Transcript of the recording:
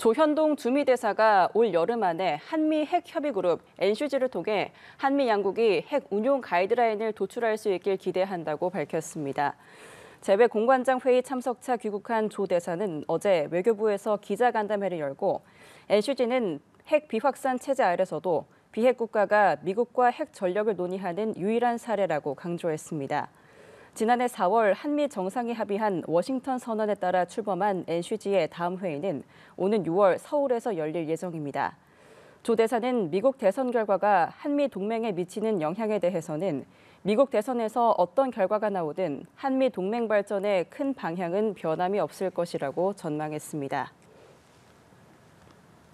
조현동 주미대사가 올 여름 안에 한미 핵협의그룹 NCG를 통해 한미 양국이 핵 운용 가이드라인을 도출할 수 있길 기대한다고 밝혔습니다. 재외 공관장 회의 참석차 귀국한 조 대사는 어제 외교부에서 기자간담회를 열고 NCG는 핵 비확산 체제 아래서도 비핵 국가가 미국과 핵 전력을 논의하는 유일한 사례라고 강조했습니다. 지난해 4월 한미 정상이 합의한 워싱턴 선언에 따라 출범한 NCG의 다음 회의는 오는 6월 서울에서 열릴 예정입니다. 조 대사는 미국 대선 결과가 한미 동맹에 미치는 영향에 대해서는 미국 대선에서 어떤 결과가 나오든 한미 동맹 발전의 큰 방향은 변함이 없을 것이라고 전망했습니다.